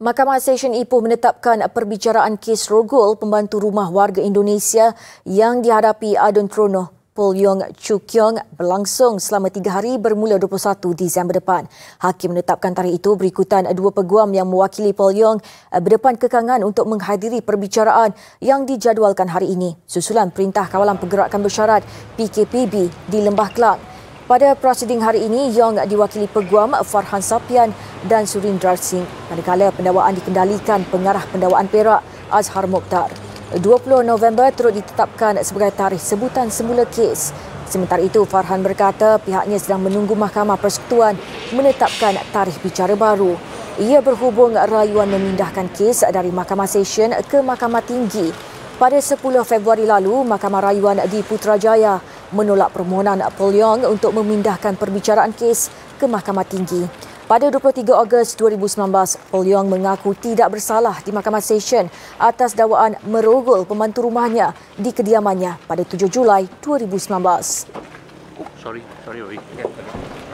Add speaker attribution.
Speaker 1: Mahkamah Session Ipoh menetapkan perbicaraan kes rogol pembantu rumah warga Indonesia yang dihadapi Adon Trono Pol Yong Chu Kyong berlangsung selama tiga hari bermula 21 Disember depan. Hakim menetapkan tarikh itu berikutan dua peguam yang mewakili Pol Yong berdepan kekangan untuk menghadiri perbicaraan yang dijadualkan hari ini. Susulan Perintah Kawalan Pergerakan Bersyarat PKPB di Lembah Kelang. Pada prosiding hari ini, Yong diwakili peguam Farhan Sapian dan Surin Singh. Manakala pendawaan dikendalikan pengarah pendawaan Perak Azhar Mokhtar. 20 November terus ditetapkan sebagai tarikh sebutan semula kes. Sementara itu, Farhan berkata pihaknya sedang menunggu Mahkamah Persekutuan menetapkan tarikh bicara baru. Ia berhubung rayuan memindahkan kes dari Mahkamah Session ke Mahkamah Tinggi. Pada 10 Februari lalu, Mahkamah Rayuan di Putrajaya menolak permohonan Yong untuk memindahkan perbicaraan kes ke Mahkamah Tinggi. Pada 23 Ogos 2019, Paul Yong mengaku tidak bersalah di Mahkamah Session atas dakwaan merogol pembantu rumahnya di kediamannya pada 7 Julai 2019. Oh, sorry, sorry, sorry. Ya,